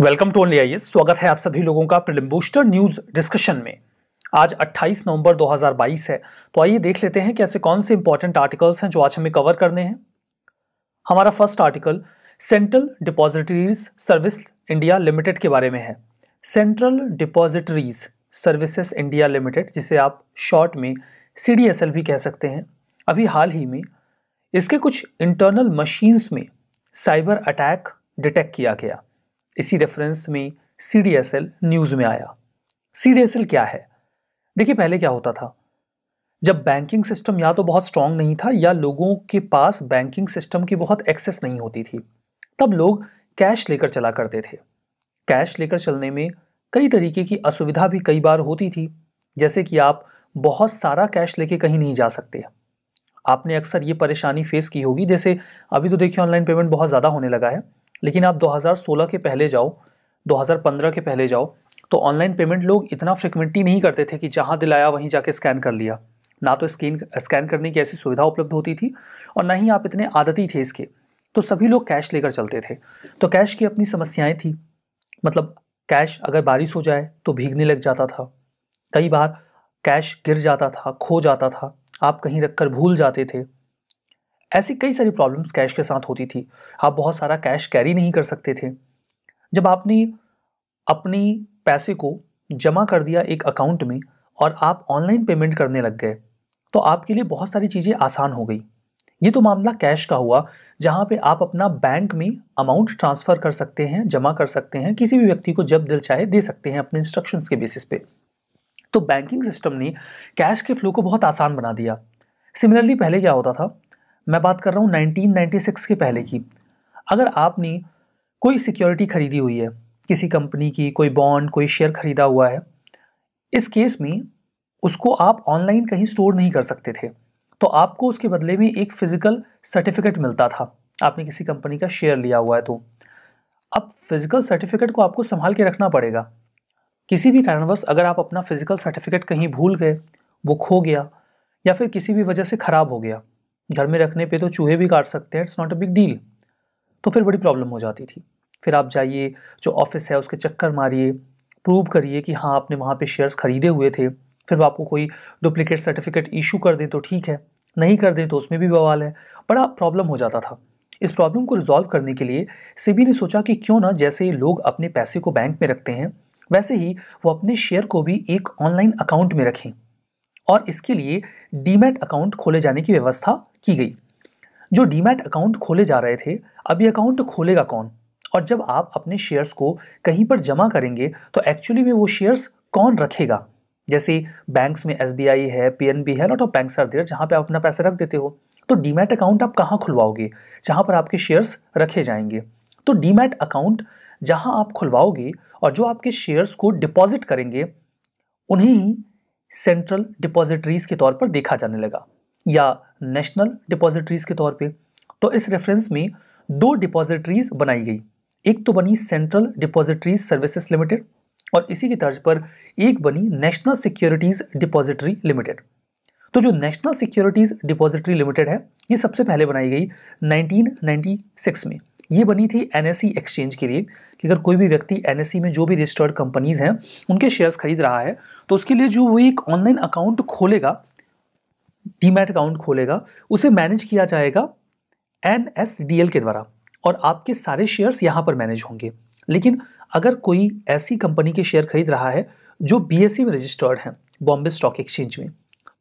welcome to only आइए स्वागत है आप सभी लोगों का प्रिलिम बूस्टर न्यूज डिस्कशन में आज 28 नवंबर 2022 है तो आइए देख लेते हैं कि ऐसे कौन से इंपॉर्टेंट आर्टिकल्स हैं जो आज हमें कवर करने हैं हमारा first article central depositories service India limited के बारे में है central depositories services India limited जिसे आप शॉर्ट में सी भी कह सकते हैं अभी हाल ही में इसके कुछ इंटरनल मशीन्स में साइबर अटैक डिटेक्ट किया गया इसी रेफरेंस में C D S L news में आया सी डी एस एल क्या है देखिए पहले क्या होता था जब बैंकिंग सिस्टम या तो बहुत स्ट्रांग नहीं था या लोगों के पास बैंकिंग सिस्टम की बहुत एक्सेस नहीं होती थी तब लोग कैश लेकर चला करते थे कैश लेकर चलने में कई तरीके की असुविधा भी कई बार होती थी जैसे कि आप बहुत सारा कैश लेके कहीं नहीं जा सकते आपने अक्सर ये परेशानी फेस की होगी जैसे अभी तो देखिए ऑनलाइन पेमेंट बहुत ज़्यादा होने लगा है लेकिन आप 2016 के पहले जाओ 2015 के पहले जाओ तो ऑनलाइन पेमेंट लोग इतना फ्रिक्वेंटली नहीं करते थे कि जहाँ दिलाया वहीं जाके स्कैन कर लिया ना तो स्कैन स्कैन करने की ऐसी सुविधा उपलब्ध होती थी और ना ही आप इतने आदती थे इसके तो सभी लोग कैश लेकर चलते थे तो कैश की अपनी समस्याएं थी मतलब कैश अगर बारिश हो जाए तो भीगने लग जाता था कई बार कैश गिर जाता था खो जाता था आप कहीं रख कर भूल जाते थे ऐसी कई सारी प्रॉब्लम्स कैश के साथ होती थी आप बहुत सारा कैश कैरी नहीं कर सकते थे जब आपने अपने पैसे को जमा कर दिया एक अकाउंट में और आप ऑनलाइन पेमेंट करने लग गए तो आपके लिए बहुत सारी चीज़ें आसान हो गई ये तो मामला कैश का हुआ जहाँ पे आप अपना बैंक में अमाउंट ट्रांसफ़र कर सकते हैं जमा कर सकते हैं किसी भी व्यक्ति को जब दिल चाहे दे सकते हैं अपने इंस्ट्रक्शंस के बेसिस पे तो बैंकिंग सिस्टम ने कैश के फ्लो को बहुत आसान बना दिया सिमिलरली पहले क्या होता था मैं बात कर रहा हूँ 1996 के पहले की अगर आपने कोई सिक्योरिटी खरीदी हुई है किसी कंपनी की कोई बॉन्ड कोई शेयर खरीदा हुआ है इस केस में उसको आप ऑनलाइन कहीं स्टोर नहीं कर सकते थे तो आपको उसके बदले में एक फ़िज़िकल सर्टिफिकेट मिलता था आपने किसी कंपनी का शेयर लिया हुआ है तो अब फिज़िकल सर्टिफिकेट को आपको संभाल के रखना पड़ेगा किसी भी कारणवश अगर आप अपना फ़िज़िकल सर्टिफिकेट कहीं भूल गए वो खो गया या फिर किसी भी वजह से ख़राब हो गया घर में रखने पे तो चूहे भी काट सकते हैं it's not a big deal तो फिर बड़ी प्रॉब्लम हो जाती थी फिर आप जाइए जो ऑफिस है उसके चक्कर मारिए प्रूव करिए कि हाँ आपने वहाँ पे शेयर्स ख़रीदे हुए थे फिर वो आपको कोई डुप्लीकेट सर्टिफिकेट इशू कर दें तो ठीक है नहीं कर दें तो उसमें भी बवाल है बड़ा प्रॉब्लम हो जाता था इस प्रॉब्लम को रिजॉल्व करने के लिए सीबी ने सोचा कि क्यों ना जैसे लोग अपने पैसे को बैंक में रखते हैं वैसे ही वो अपने शेयर को भी एक ऑनलाइन अकाउंट में रखें और इसके लिए डीमैट अकाउंट खोले जाने की व्यवस्था की गई जो डीमैट अकाउंट खोले जा रहे थे अब ये अकाउंट खोलेगा कौन और जब आप अपने शेयर्स को कहीं पर जमा करेंगे तो एक्चुअली में वो शेयर्स कौन रखेगा जैसे बैंक्स में एस है पी है not of banks are there जहाँ पर आप अपना पैसा रख देते हो तो डीमैट अकाउंट आप कहाँ खुलवाओगे जहाँ पर आपके शेयर्स रखे जाएंगे तो डीमैट अकाउंट जहाँ आप खुलवाओगे और जो आपके शेयर्स को डिपॉजिट करेंगे उन्हें ही सेंट्रल डिपॉजिटरीज के तौर पर देखा जाने लगा या नेशनल डिपॉजिटरीज के तौर पे तो इस रेफरेंस में दो डिपॉजिटरीज बनाई गई एक तो बनी सेंट्रल डिपॉजिटरीज सर्विसेज लिमिटेड और इसी की तर्ज पर एक बनी नेशनल सिक्योरिटीज़ डिपॉजिटरी लिमिटेड तो जो नेशनल सिक्योरिटीज़ डिपॉजिटरी लिमिटेड है ये सबसे पहले बनाई गई 1996 में ये बनी थी एन एक्सचेंज e के लिए कि अगर कोई भी व्यक्ति एन e में जो भी रजिस्टर्ड कंपनीज़ हैं उनके शेयर्स खरीद रहा है तो उसके लिए जो वो एक ऑनलाइन अकाउंट खोलेगा डीमैट अकाउंट खोलेगा उसे मैनेज किया जाएगा एन के द्वारा और आपके सारे शेयर्स यहाँ पर मैनेज होंगे लेकिन अगर कोई ऐसी कंपनी के शेयर खरीद रहा है जो बी e में रजिस्टर्ड हैं बॉम्बे स्टॉक एक्सचेंज में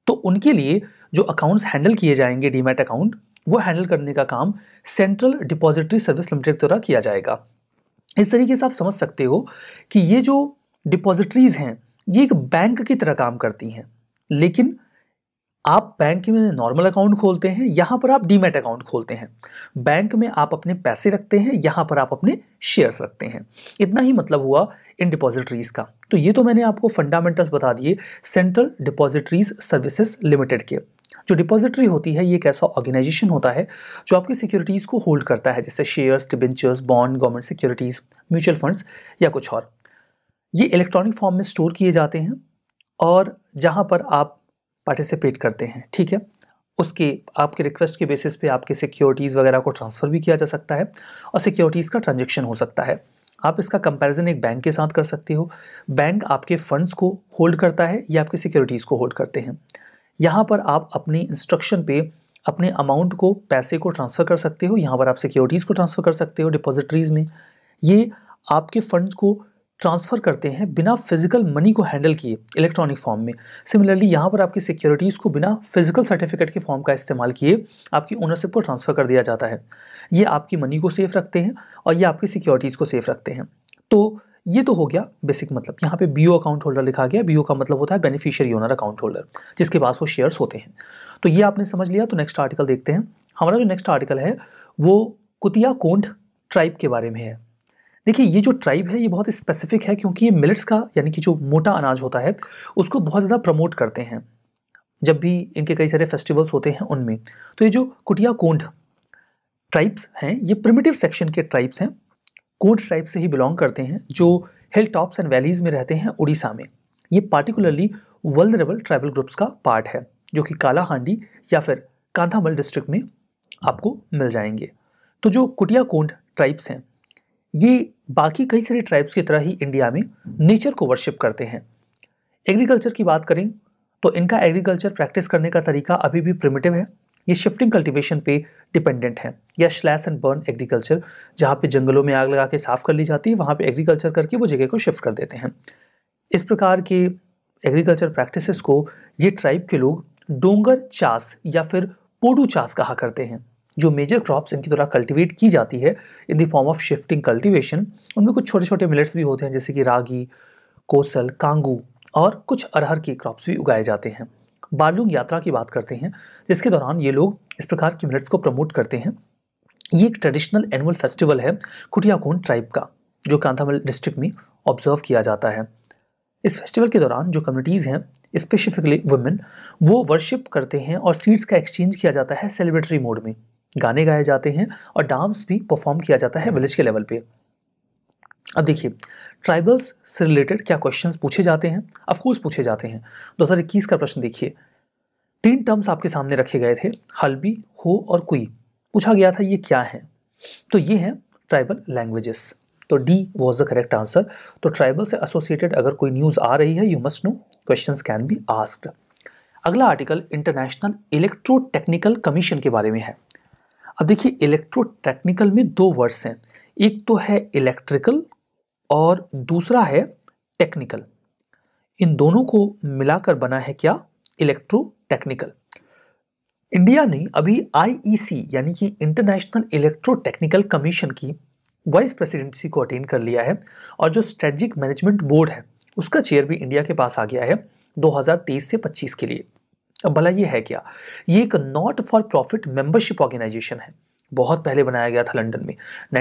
तो उनके लिए जो अकाउंट्स हैंडल किए जाएंगे डीमैट अकाउंट वो हैंडल करने का काम सेंट्रल डिपॉजिटरी सर्विस लिमिटेड द्वारा किया जाएगा इस तरीके से आप समझ सकते हो कि ये जो डिपॉजिटरीज़ हैं ये एक बैंक की तरह काम करती हैं लेकिन आप बैंक में नॉर्मल अकाउंट खोलते हैं यहाँ पर आप डीमेट अकाउंट खोलते हैं बैंक में आप अपने पैसे रखते हैं यहाँ पर आप अपने शेयर्स रखते हैं इतना ही मतलब हुआ इन डिपॉजिटरीज़ का तो ये तो मैंने आपको फंडामेंटल्स बता दिए सेंट्रल डिपॉजिटरीज सर्विसेज लिमिटेड के जो डिपॉजिटरी होती है ये एक ऐसा ऑर्गेनाइजेशन होता है जो आपकी सिक्योरिटीज़ को होल्ड करता है जैसे shares debentures bond government securities mutual funds या कुछ और ये इलेक्ट्रॉनिक फॉर्म में स्टोर किए जाते हैं और जहाँ पर आप पार्टिसिपेट करते हैं ठीक है उसके आपके रिक्वेस्ट के बेसिस पे आपके सिक्योरिटीज़ वगैरह को ट्रांसफ़र भी किया जा सकता है और सिक्योरिटीज़ का ट्रांजेक्शन हो सकता है आप इसका कंपैरिजन एक बैंक के साथ कर सकते हो बैंक आपके फंड्स को होल्ड करता है या आपकी सिक्योरिटीज़ को होल्ड करते हैं यहाँ पर आप अपने इंस्ट्रक्शन पे अपने अमाउंट को पैसे को ट्रांसफ़र कर सकते हो यहाँ पर आप सिक्योरिटीज़ को ट्रांसफ़र कर सकते हो डिपॉजिटरीज़ में ये आपके फंड्स को ट्रांसफ़र करते हैं बिना फिजिकल मनी को हैंडल किए इलेक्ट्रॉनिक फॉर्म में सिमिलरली यहाँ पर आपकी सिक्योरिटीज़ को बिना फिजिकल सर्टिफिकेट के फॉर्म का इस्तेमाल किए आपकी ओनरशिप को ट्रांसफ़र कर दिया जाता है ये आपकी मनी को सेफ़ रखते हैं और ये आपकी सिक्योरिटीज़ को सेफ़ रखते हैं तो ये तो हो गया बेसिक मतलब यहाँ पे बी अकाउंट होल्डर लिखा गया बी का मतलब होता है बेनिफिशियरी ओनर अकाउंट होल्डर जिसके पास वो शेयर्स होते हैं तो ये आपने समझ लिया तो नेक्स्ट आर्टिकल देखते हैं हमारा जो नेक्स्ट आर्टिकल है वो कुतिया कोंड ट्राइब के बारे में है देखिए ये जो ट्राइब है ये बहुत स्पेसिफिक है क्योंकि ये मिलट्स का यानी कि जो मोटा अनाज होता है उसको बहुत ज़्यादा प्रमोट करते हैं जब भी इनके कई सारे फेस्टिवल्स होते हैं उनमें तो ये जो कुटिया कोंड ट्राइब्स हैं ये प्रिमिटिव सेक्शन के ट्राइब्स हैं कोट ट्राइब से ही बिलोंग करते हैं जो हिल टॉप्स एंड वैलीज़ में रहते हैं उड़ीसा में ये पार्टिकुलरली वर्ल्डरेबल ट्राइबल ग्रुप्स का पार्ट है जो कि काला हांडी या फिर कांधामल डिस्ट्रिक्ट में आपको मिल जाएंगे तो जो कुटिया कोंड ट्राइब्स हैं ये बाकी कई सारे ट्राइब्स की तरह ही इंडिया में नेचर को वर्शिप करते हैं एग्रीकल्चर की बात करें तो इनका एग्रीकल्चर प्रैक्टिस करने का तरीका अभी भी प्रिमिटिव है ये शिफ्टिंग कल्टीवेशन पे डिपेंडेंट है या स्लैश एंड बर्न एग्रीकल्चर जहाँ पे जंगलों में आग लगा के साफ़ कर ली जाती है वहाँ पे एग्रीकल्चर करके वो जगह को शिफ्ट कर देते हैं इस प्रकार के एग्रीकल्चर प्रैक्टिसेस को ये ट्राइब के लोग डोंगर चास या फिर पोडू चास कहा करते हैं जो मेजर क्रॉप्स इनकी द्वारा कल्टीवेट की जाती है in the form of shifting cultivation उनमें कुछ छोटे छोटे मिलेट्स भी होते हैं जैसे कि रागी कोसल कांगू और कुछ अरहर के क्रॉप्स भी उगाए जाते हैं बालुंग यात्रा की बात करते हैं जिसके दौरान ये लोग इस प्रकार की मिनट्स को प्रमोट करते हैं ये एक ट्रेडिशनल एनुअल फेस्टिवल है कुटियाकोन ट्राइब का जो कांधामल डिस्ट्रिक्ट में ऑब्जर्व किया जाता है इस फेस्टिवल के दौरान जो कम्युनिटीज़ हैं स्पेसिफिकली वुमेन वो वर्शिप करते हैं और सीड्स का एक्सचेंज किया जाता है सेलिब्रेटरी मोड में गाने गाए जाते हैं और डांस भी परफॉर्म किया जाता है विलेज के लेवल पे अब देखिए ट्राइबल्स से रिलेटेड क्या क्वेश्चन पूछे जाते हैं अफकोर्स पूछे जाते हैं इक्कीस का प्रश्न देखिए तीन टर्म्स आपके सामने रखे गए थे हल्बी हो और कुई पूछा गया था ये क्या है तो ये हैं ट्राइबल लैंग्वेजेस तो D was the correct answer तो ट्राइबल से एसोसिएटेड अगर कोई न्यूज़ आ रही है you must know question can be asked अगला article international electrotechnical commission के बारे में है अब देखिए इलेक्ट्रो टेक्निकल में दो वर्ड्स हैं एक तो है इलेक्ट्रिकल और दूसरा है टेक्निकल इन दोनों को मिलाकर बना है क्या इलेक्ट्रो टेक्निकल इंडिया ने अभी आईईसी e यानी कि इंटरनेशनल इलेक्ट्रो टेक्निकल कमीशन की वाइस प्रेसिडेंसी को अटेन कर लिया है और जो स्ट्रेटजिक मैनेजमेंट बोर्ड है उसका चेयर भी इंडिया के पास आ गया है 2023 से 25 के लिए अब भला ये है क्या ये एक not for profit membership organisation है बहुत पहले बनाया गया था लंदन में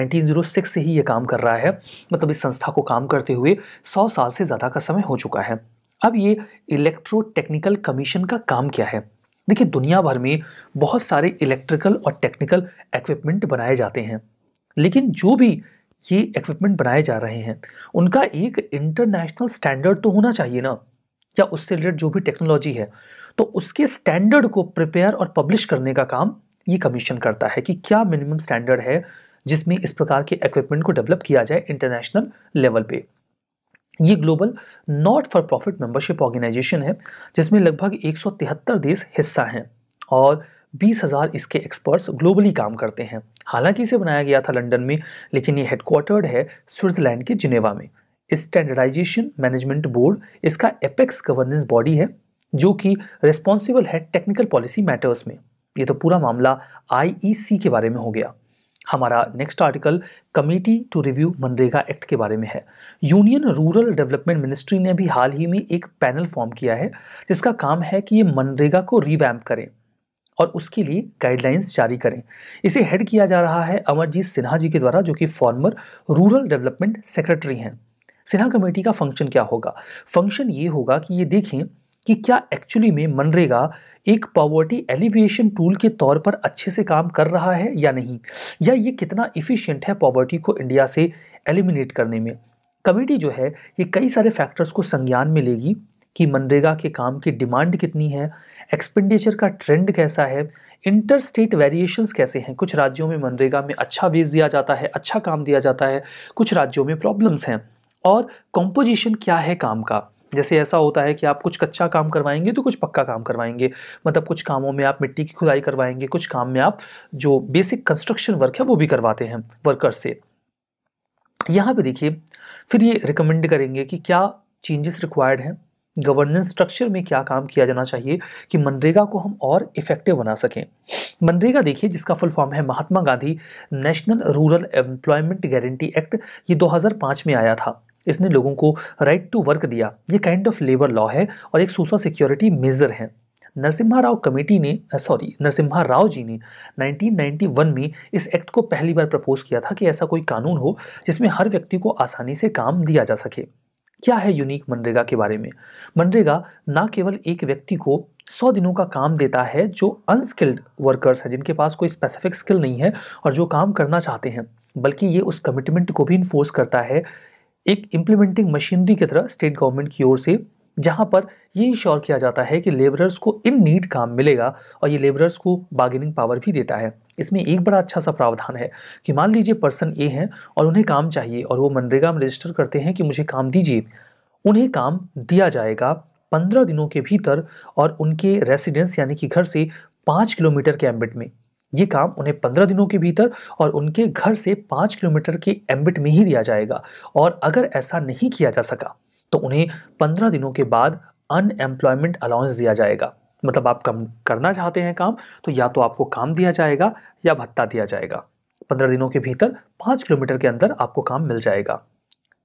1906 से ही ये काम कर रहा है मतलब इस संस्था को काम करते हुए 100 साल से ज़्यादा का समय हो चुका है अब ये इलेक्ट्रो टेक्निकल कमीशन का काम क्या है देखिए दुनिया भर में बहुत सारे इलेक्ट्रिकल और टेक्निकल इक्विपमेंट बनाए जाते हैं लेकिन जो भी ये इक्विपमेंट बनाए जा रहे हैं उनका एक इंटरनेशनल स्टैंडर्ड तो होना चाहिए ना या उससे रिलेटेड जो भी टेक्नोलॉजी है तो उसके स्टैंडर्ड को प्रिपेयर और पब्लिश करने का काम ये कमीशन करता है कि क्या मिनिमम स्टैंडर्ड है जिसमें इस प्रकार के इक्विपमेंट को डेवलप किया जाए इंटरनेशनल लेवल पे ये global not for profit membership organisation है जिसमें लगभग एक देश हिस्सा हैं और बीस हज़ार इसके एक्सपर्ट्स ग्लोबली काम करते हैं हालांकि इसे बनाया गया था लंदन में लेकिन ये हेडक्वार्टर्ड है स्विट्ज़रलैंड के जिनेवा में स्टैंडर्डाइजेशन मैनेजमेंट बोर्ड इसका एपेक्स गवर्नेंस बॉडी है जो कि रिस्पॉन्सिबल है टेक्निकल पॉलिसी मैटर्स में ये तो पूरा मामला आईईसी e के बारे में हो गया हमारा next article committee to review MNREGA act के बारे में है यूनियन रूरल डेवलपमेंट मिनिस्ट्री ने भी हाल ही में एक पैनल फॉर्म किया है जिसका काम है कि ये मनरेगा को रिवैम्प करें और उसके लिए गाइडलाइंस जारी करें इसे हेड किया जा रहा है अमरजीत सिन्हा जी के द्वारा जो कि फॉर्मर रूरल डेवलपमेंट सेक्रेटरी हैं सिन्हा कमेटी का फंक्शन क्या होगा फंक्शन ये होगा कि ये देखें कि क्या एक्चुअली में मनरेगा एक पॉवर्टी एलिविएशन टूल के तौर पर अच्छे से काम कर रहा है या नहीं या ये कितना इफ़िशेंट है पॉवर्टी को इंडिया से एलिमिनेट करने में कमेटी जो है ये कई सारे फैक्टर्स को संज्ञान में लेगी कि मनरेगा के काम की डिमांड कितनी है एक्सपेंडिचर का ट्रेंड कैसा है इंटर स्टेट वेरिएशंस कैसे हैं कुछ राज्यों में मनरेगा में अच्छा वेज दिया जाता है अच्छा काम दिया जाता है कुछ राज्यों में प्रॉब्लम्स हैं और कंपोजिशन क्या है काम का जैसे ऐसा होता है कि आप कुछ कच्चा काम करवाएंगे तो कुछ पक्का काम करवाएंगे मतलब कुछ कामों में आप मिट्टी की खुदाई करवाएंगे कुछ काम में आप जो बेसिक कंस्ट्रक्शन वर्क है वो भी करवाते हैं वर्कर से यहाँ पे देखिए फिर ये रिकमेंड करेंगे कि क्या चेंजेस रिक्वायर्ड हैं गवर्नेंस स्ट्रक्चर में क्या काम किया जाना चाहिए कि मनरेगा को हम और इफेक्टिव बना सकें मनरेगा देखिए जिसका फुल फॉर्म है Mahatma Gandhi national rural employment guarantee act ये 2005 में आया था इसने लोगों को राइट टू वर्क दिया ये काइंड ऑफ लेबर लॉ है और एक सोशल सिक्योरिटी मेजर है नरसिम्हा राव कमेटी ने सॉरी नरसिम्हा राव जी ने 1991 में इस एक्ट को पहली बार प्रपोज किया था कि ऐसा कोई कानून हो जिसमें हर व्यक्ति को आसानी से काम दिया जा सके क्या है यूनिक मनरेगा के बारे में मनरेगा ना केवल एक व्यक्ति को सौ दिनों का काम देता है जो अनस्किल्ड वर्कर्स हैं जिनके पास कोई स्पेसिफिक स्किल नहीं है और जो काम करना चाहते हैं बल्कि ये उस कमिटमेंट को भी इन्फोर्स करता है एक इम्प्लीमेंटिंग मशीनरी की तरह स्टेट गवर्नमेंट की ओर से जहाँ पर ये इंश्योर किया जाता है कि लेबरर्स को इन नीड काम मिलेगा और ये लेबरर्स को बार्गेनिंग पावर भी देता है इसमें एक बड़ा अच्छा सा प्रावधान है कि मान लीजिए पर्सन ए हैं और उन्हें काम चाहिए और वो मनरेगा में रजिस्टर करते हैं कि मुझे काम दीजिए उन्हें काम दिया जाएगा पंद्रह दिनों के भीतर और उनके रेसिडेंस यानी कि घर से पाँच किलोमीटर के एम्बिट में ये काम उन्हें पंद्रह दिनों के भीतर और उनके घर से पाँच किलोमीटर के एम्बिट में ही दिया जाएगा और अगर ऐसा नहीं किया जा सका तो उन्हें पंद्रह दिनों के बाद अनएम्प्लॉयमेंट अलाउंस दिया जाएगा मतलब आप कम करना चाहते हैं काम तो या तो आपको काम दिया जाएगा या भत्ता दिया जाएगा पंद्रह दिनों के भीतर पाँच किलोमीटर के अंदर आपको काम मिल जाएगा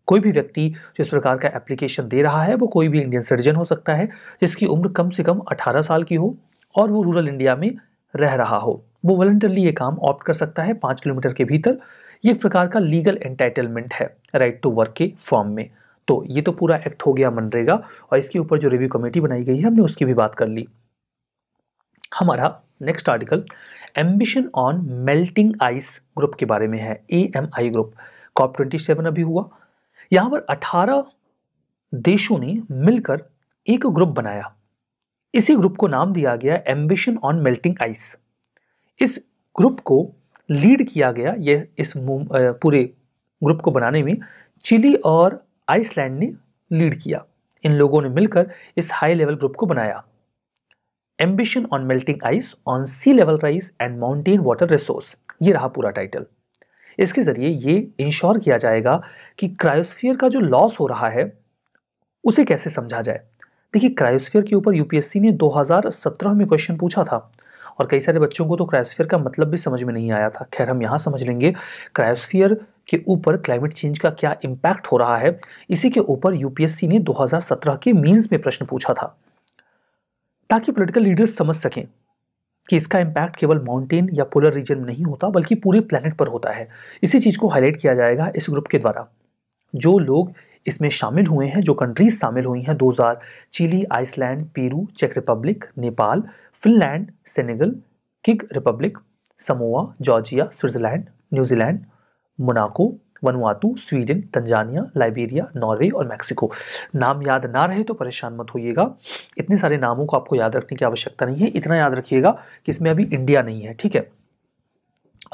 कोई भी व्यक्ति जो इस प्रकार का एप्लीकेशन दे रहा है वो कोई भी इंडियन सिटीजन हो सकता है जिसकी उम्र कम से कम 18 साल की हो और वो रूरल इंडिया में रह रहा हो वो वॉलंटरली ये काम ऑप्ट कर सकता है पाँच किलोमीटर के भीतर ये एक प्रकार का लीगल एंटाइटलमेंट है राइट टू वर्क के फॉर्म में तो ये तो पूरा एक्ट हो गया मनरेगा और इसके ऊपर जो रिव्यू कमेटी बनाई गई है हमने उसकी भी बात कर ली हमारा next article ambition on melting ice group के बारे में है A M I group COP twenty seven अभी हुआ यहाँ पर अठारह देशों ने मिलकर एक ग्रुप बनाया इसी ग्रुप को नाम दिया गया एम्बिशन ऑन मेल्टिंग आइस इस ग्रुप को लीड किया गया ये इस पूरे ग्रुप को बनाने में चिली और आइसलैंड ने लीड किया इन लोगों ने मिलकर इस हाई लेवल ग्रुप को बनाया ambition on melting ice on sea level rise and mountain water resource ये रहा पूरा टाइटल इसके ज़रिए ये इंश्योर किया जाएगा कि क्रायोस्फीयर का जो लॉस हो रहा है उसे कैसे समझा जाए देखिए क्रायोस्फीयर के ऊपर यूपीएससी ने 2017 में क्वेश्चन पूछा था और कई सारे बच्चों को तो क्रायोस्फीयर का मतलब भी समझ में नहीं आया था खैर हम यहाँ समझ लेंगे क्रायोस्फीयर के ऊपर क्लाइमेट चेंज का क्या इम्पैक्ट हो रहा है इसी के ऊपर यूपीएससी ने 2017 के मीन्स में प्रश्न पूछा था ताकि पोलिटिकल लीडर्स समझ सकें कि इसका इम्पैक्ट केवल माउंटेन या पोलर रीजन में नहीं होता बल्कि पूरे प्लानट पर होता है इसी चीज़ को हाईलाइट किया जाएगा इस ग्रुप के द्वारा जो लोग इसमें शामिल हुए हैं जो कंट्रीज़ शामिल हुई हैं 2000 चिली आइसलैंड पेरू चेक रिपब्लिक नेपाल फिनलैंड सेनेगल किक Republic Samoa Georgia Switzerland New Zealand Monaco Vanuatu Sweden Tanzania Liberia Norway और मैक्सिको नाम याद ना रहे तो परेशान मत होइएगा इतने सारे नामों को आपको याद रखने की आवश्यकता नहीं है इतना याद रखिएगा कि इसमें अभी इंडिया नहीं है ठीक है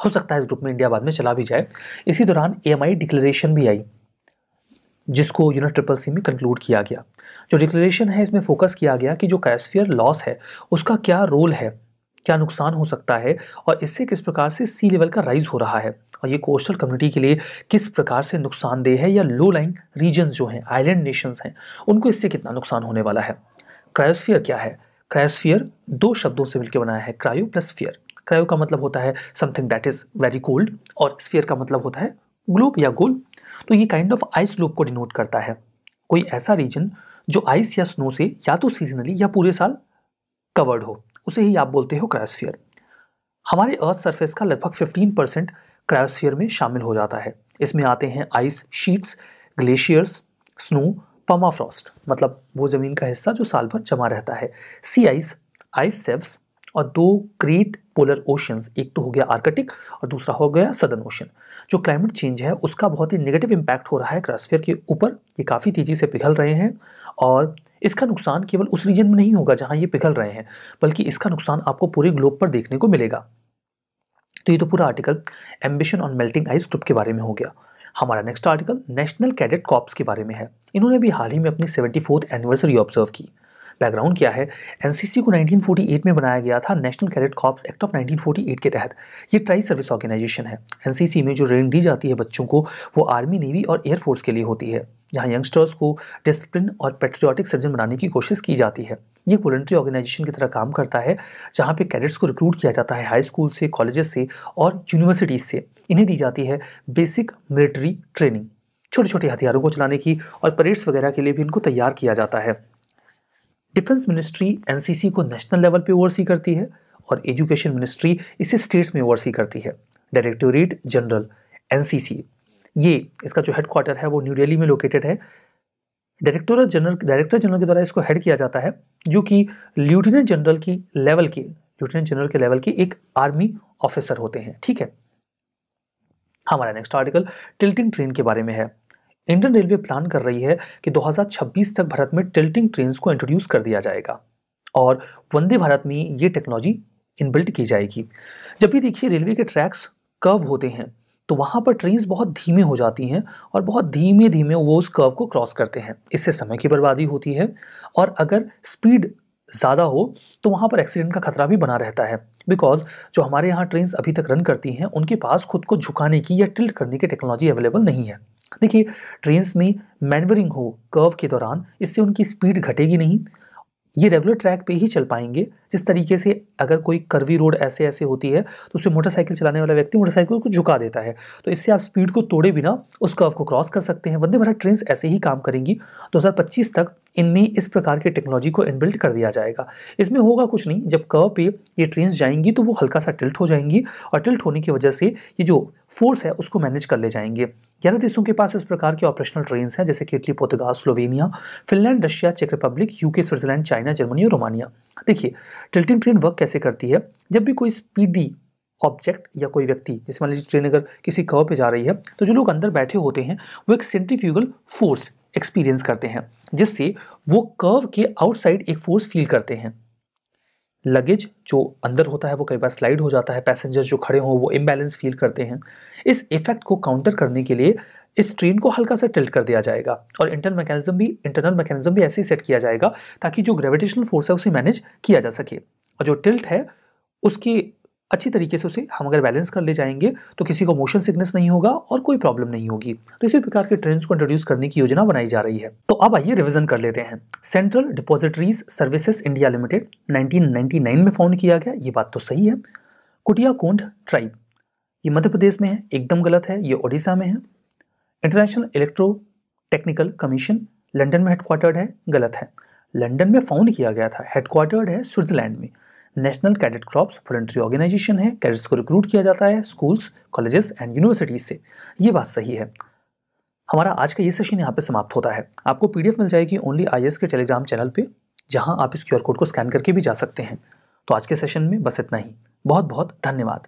हो सकता है इस ग्रुप में इंडिया बाद में चला भी जाए इसी दौरान ए डिक्लेरेशन भी आई जिसको यूनिट ट्रिपल सी में कंक्लूड किया गया जो डिक्लेरेशन है इसमें फोकस किया गया कि जो कैसफियर लॉस है उसका क्या रोल है क्या नुकसान हो सकता है और इससे किस प्रकार से सी लेवल का राइज हो रहा है और ये कोस्टल कम्युनिटी के लिए किस प्रकार से नुकसानदेह है या लो लाइन रीजन्स जो हैं आइलैंड नेशंस हैं उनको इससे कितना नुकसान होने वाला है क्रायोस्फियर क्या है क्रायोस्फियर दो शब्दों से मिलकर बनाया है क्रायो प्लस फियर क्रायो का मतलब होता है something that is very cold और स्फियर का मतलब होता है ग्लोब या गोल तो ये काइंड ऑफ आइस लूप को डिनोट करता है कोई ऐसा रीजन जो आइस या स्नो से या तो सीजनली या पूरे साल कवर्ड हो उसे ही आप बोलते हो क्रायोस्फीयर हमारे अर्थ सरफेस का लगभग 15 परसेंट क्रायोस्फीयर में शामिल हो जाता है इसमें आते हैं ice sheets glaciers snow permafrost मतलब वो ज़मीन का हिस्सा जो साल भर जमा रहता है सी आइस आइस सेव्स और दो ग्रेट पोलर ओशंस एक तो हो गया आर्कटिक और दूसरा हो गया सदर्न ओशन जो क्लाइमेट चेंज है उसका बहुत ही नेगेटिव इम्पैक्ट हो रहा है क्रासफेयर के ऊपर ये काफ़ी तेज़ी से पिघल रहे हैं और इसका नुकसान केवल उस रीजन में नहीं होगा जहाँ ये पिघल रहे हैं बल्कि इसका नुकसान आपको पूरे ग्लोब पर देखने को मिलेगा तो ये तो पूरा article ambition on melting ice group के बारे में हो गया हमारा next article national cadet corps के बारे में है इन्होंने भी हाल ही में अपनी सेवेंटी एनिवर्सरी ऑब्जर्व की बैकग्राउंड क्या है एनसीसी को 1948 में बनाया गया था national cadet corps act of 1948 के तहत ये ट्राई सर्विस ऑर्गेनाइजेशन है एनसीसी में जो ट्रेनिंग दी जाती है बच्चों को वो आर्मी नेवी और एयरफोर्स के लिए होती है जहाँ यंगस्टर्स को डिसिप्लिन और पेट्रियाटिक सर्जन बनाने की कोशिश की जाती है ये वॉलेंट्री ऑर्गेनाइजेशन की तरह काम करता है जहाँ पे कैडेट्स को रिक्रूट किया जाता है हाई स्कूल से कॉलेजेस से और यूनिवर्सिटीज़ से इन्हें दी जाती है बेसिक मिलिट्री ट्रेनिंग छोटे छोटे हथियारों को चलाने की और परेड्स वगैरह के लिए भी इनको तैयार किया जाता है डिफेंस मिनिस्ट्री एनसीसी को नेशनल लेवल पे ओवरसी करती है और एजुकेशन मिनिस्ट्री इसे स्टेट्स में ओवरसी करती है डायरेक्टोरेट जनरल एनसीसी ये इसका जो हेडक्वार्टर है वो न्यू दिल्ली में लोकेटेड है डायरेक्टर जनरल डायरेक्टर जनरल के द्वारा इसको हेड किया जाता है जो कि लेफ्टिनेंट जनरल की लेवल के लेफ्टिनेंट जनरल के लेवल के एक आर्मी ऑफिसर होते हैं ठीक है हमारा नेक्स्ट आर्टिकल टिल्टिंग ट्रेन के बारे में है इंडियन रेलवे प्लान कर रही है कि 2026 तक भारत में टिल्टिंग ट्रेन को इंट्रोड्यूस कर दिया जाएगा और वंदे भारत में ये टेक्नोलॉजी इनबिल्ट की जाएगी जब भी देखिए रेलवे के ट्रैक्स कर्व होते हैं तो वहाँ पर ट्रेन बहुत धीमे हो जाती हैं और बहुत धीमे धीमे वो उस कर्व को क्रॉस करते हैं इससे समय की बर्बादी होती है और अगर स्पीड ज़्यादा हो तो वहाँ पर एक्सीडेंट का खतरा भी बना रहता है बिकॉज जो हमारे यहाँ ट्रेन अभी तक रन करती हैं उनके पास खुद को झुकाने की या टिल्ट करने की टेक्नोलॉजी अवेलेबल नहीं है देखिए ट्रेन्स में मैनवरिंग हो कर्व के दौरान इससे उनकी स्पीड घटेगी नहीं ये रेगुलर ट्रैक पे ही चल पाएंगे जिस तरीके से अगर कोई कर्वी रोड ऐसे ऐसे होती है तो उसमें मोटरसाइकिल चलाने वाला व्यक्ति मोटरसाइकिल को झुका देता है तो इससे आप स्पीड को तोड़े बिना उस कर्व को क्रॉस कर सकते हैं वंदे भारत ट्रेन ऐसे ही काम करेंगी 2025 तक इनमें इस प्रकार की टेक्नोलॉजी को इनबिल्ट कर दिया जाएगा इसमें होगा कुछ नहीं जब कर्व पे ये ट्रेन जाएंगी तो वो हल्का सा टिल्ट हो जाएंगी और टिल्ट होने की वजह से ये जो फोर्स है उसको मैनेज कर ले जाएंगे ग्यारह देशों के पास इस प्रकार के ऑपरेशनल ट्रेन हैं जैसे कि Italy Portugal Slovenia Finland Russia चेक Republic UK Switzerland China Germany और रोमानिया देखिए टिल्टिंग ट्रेन वर्क कैसे करती है जब भी कोई स्पीडी ऑब्जेक्ट या कोई व्यक्ति जैसे मान लीजिए ट्रेन अगर किसी कव पे जा रही है तो जो लोग अंदर बैठे होते हैं वो एक सेंट्रीफ्यूगल फोर्स एक्सपीरियंस करते हैं जिससे वो कर्व के आउटसाइड एक फोर्स फील करते हैं लगेज जो अंदर होता है वो कई बार स्लाइड हो जाता है पैसेंजर्स जो खड़े हों वो इम्बैलेंस फील करते हैं इस इफेक्ट को काउंटर करने के लिए इस ट्रेन को हल्का सा टिल्ट कर दिया जाएगा और इंटरनल मैकेनिज्म भी इंटरनल मैकेनिज्म भी ऐसे ही सेट किया जाएगा ताकि जो ग्रेविटेशनल फोर्स है उसे मैनेज किया जा सके और जो टिल्ट है उसकी अच्छी तरीके से उसे हम अगर बैलेंस कर ले जाएंगे तो किसी को मोशन सिकनेस नहीं होगा और कोई प्रॉब्लम नहीं होगी तो इसी प्रकार के ट्रेंड्स को इंट्रोड्यूस करने की योजना बनाई जा रही है तो अब आइए रिवीजन कर लेते हैं central depositories services India limited 1999 में फाउंड किया गया ये बात तो सही है कुटिया कोंड ट्राइब ये मध्य प्रदेश में है एकदम गलत है ये ओडिशा में है international electrotechnical commission London में हेडक्वार्टर्ड है गलत है लंडन में फाउंड किया गया था हेडक्वार्टर्ड है स्विट्जरलैंड में national cadet corps voluntary organisation है कैडेट्स को रिक्रूट किया जाता है स्कूल्स कॉलेजेस एंड यूनिवर्सिटीज से ये बात सही है हमारा आज का ये सेशन यहाँ पे समाप्त होता है आपको पी मिल जाएगी ओनली आई के टेलीग्राम चैनल पर जहाँ आप इस क्यू कोड को स्कैन करके भी जा सकते हैं तो आज के सेशन में बस इतना ही बहुत बहुत धन्यवाद